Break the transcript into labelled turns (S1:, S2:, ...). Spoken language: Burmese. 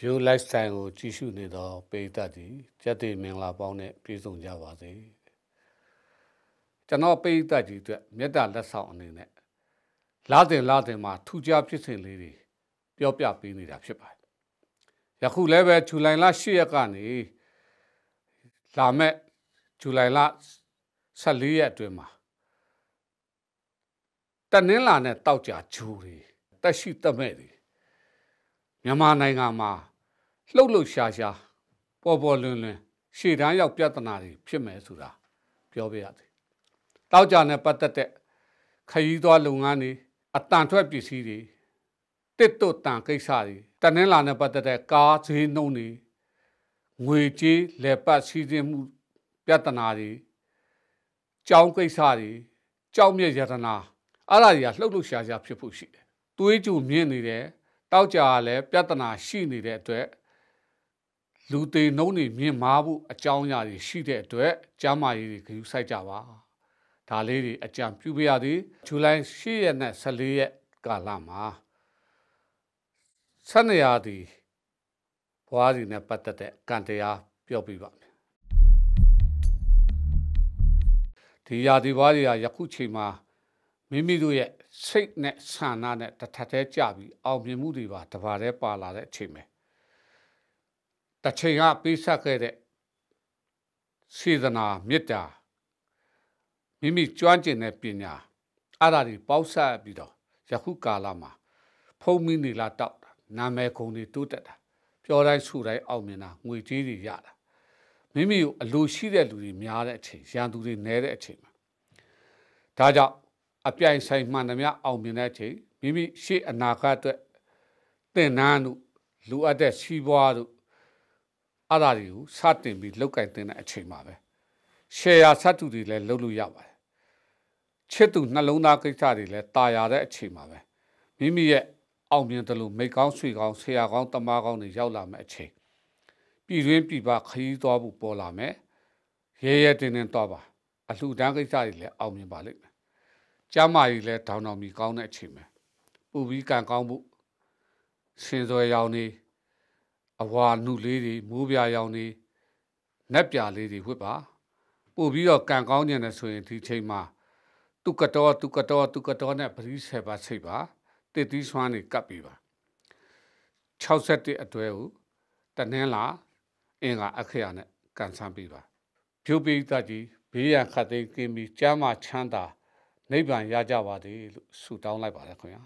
S1: view lifestyle ကိုကြည့်ရှုနေသောပရိသတ်သည်ကြက်တိမင်္ဂလာပေါင်းနဲ့ပြည့်စုံကြပါစေကျွန်တော်ပရိသတ်ကြီးအတွက်မေတ္တာလက်ဆောင်အနေနဲ့လာတင်လာတင်မှာထူကြဖြစ်စဉ်လေးတွေပြောပြပေးနေတာဖြစ်ပါတယ်ယခုလည်းပဲဇူလိုင်လ10ရက်ကနေလာမဲ့ဇူလိုင်လ14ရက်အတွင်းမှာတနင်္လာနဲ့တောက်ကြဂျူတွေတက်ရှိတက်မဲ့တွေမြန်မာနိုင်ငံမှာလှုပ်လှုပ်ရှားရှားပေါ်ပေါ်လွင်လွင်ရှေ့တန်းရောက်ပြဿနာတွေဖြစ်မယ်ဆိုတာပြောပြရသည်တောက်ကြနဲ့ပတ်သက်တဲ့ခရီးသွားလုပ်ငန်းတွေအတန်ထွက်ပစ္စည်းတွေတစ်တုတ်တန်ကိစ္စတွေတနင်္လာနဲ့ပတ်သက်တဲ့ကားဈေးနှုန်းတွေငွေကြေးလက်ပတ်စီစဉ်မှု ပြဿနာတွေကြောင်းကိစ္စတွေကြောက်မြက်ရတနာအဲ့ဒါတွေကလှုပ်လှုပ်ရှားရှားဖြစ်ဖို့ရှိတယ်။သွေးကြုံမြင့်နေတယ်တောက်ကြလည်းပြဿနာရှိနေတဲ့အတွက်လူသေးနှုံးတွေမြင်မာဖို့အကြောင်းအရာတွေရှိတဲ့အတွက်ကျမ်းမာရေးတွေဂရုစိုက်ကြပါဒါလေးတွေအကြံပြုပါရသည်ဇူလိုင်၈ရက်နဲ့14ရက်ကာလမှာဆန္ဒရာသည်ဘွားစီနဲ့ပတ်သက်တဲ့ကံတရားပြောပြပါမယ်ဒီရာဒီဘွားစီဟာယခုချိန်မှာမိမိတို့ရဲ့စိတ်နဲ့ဆန္ဒနဲ့တထက်တည်းကြပြီးအောင်မြင်မှုတွေပါတပါးတည်းပါလာတဲ့အချိန်ပဲ။တစ်ချိန်ကပေးဆက်ခဲ့တဲ့စေတနာမေတ္တာမိမိကျွမ်းကျင်တဲ့ပညာအဲ့ဒါတွေပေါက်ဆက်ပြီးတော့ယခုကာလမှာဖုံးမိနေလားတောက်တာနာမည်ခုံတွေတိုးတက်တာပြောတိုင်းဆူတိုင်းအောင်မြင်တာငွေကြေးတွေရတာမိမိကိုအလိုရှိတဲ့လူတွေများတဲ့အချိန်ရန်သူတွေနည်းတဲ့အချိန်မှာဒါကြောင့်အပြိုင်ဆိုင်မှန်သမျှအောင်မြင်တဲ့အချိန်မိမိရှေ့အနာဂတ်အတွက်သင်တန်းတို့လူအပ်တဲ့စီးပွားတို့အဲ့ဒါတွေကိုစတင်ပြီးလောက်ကင်တင်တဲ့အချိန်မှာပဲ share စတူတွေလည်းလုပ်လို့ရပါတယ်ချစ်သူနှလုံးသားကိစ္စတွေလည်းတာယာတဲ့အချိန်မှာပဲမိမိရဲ့အောင်မြင်တယ်လို့မိကောင်းဆွေကောင်းဆရာကောင်းတမားကောင်းတွေရောက်လာမယ့်အချိန်ပြည်တွင်းပြည်ပခရီးသွားဖို့ပေါ်လာမယ်ရဲရဲတင်းတင်းသွားပါအလှူဒန်းကိစ္စတွေလည်းအောင်မြင်ပါလိမ့်မယ်ကျမ်းမာရေးလည်းဒေါင်တော်မီကောင်းတဲ့အချိန်ပဲပူပြီးကံကောင်းဖို့ရှင်စွဲရောင်နေအဝါနုလေးတွေမိုးပြရောင်တွေနက်ပြလေးတွေဝတ်ပါပို့ပြီးတော့ကံကောင်းကျင်တယ်ဆိုရင်ဒီချိန်မှာတုကတော်တုကတော်တုကတော်နဲ့ပရိဆယ်ပါစိတ်ပါတစ်သီးဆွမ်းတွေကပ်ပြီးပါ61အတွဲကိုတနင်္လာအင်္ဂါအခရာနဲ့ကန်ဆန်းပြီးပါဖြိုးပိသကြီးဘေးရန်ခတ်သိမ်းကင်းပြီးကျမ်းမာချမ်းသာနိဗ္ဗာန်ရကြပါသည်လို့ဆုတောင်းလိုက်ပါတယ်ခင်ဗျာ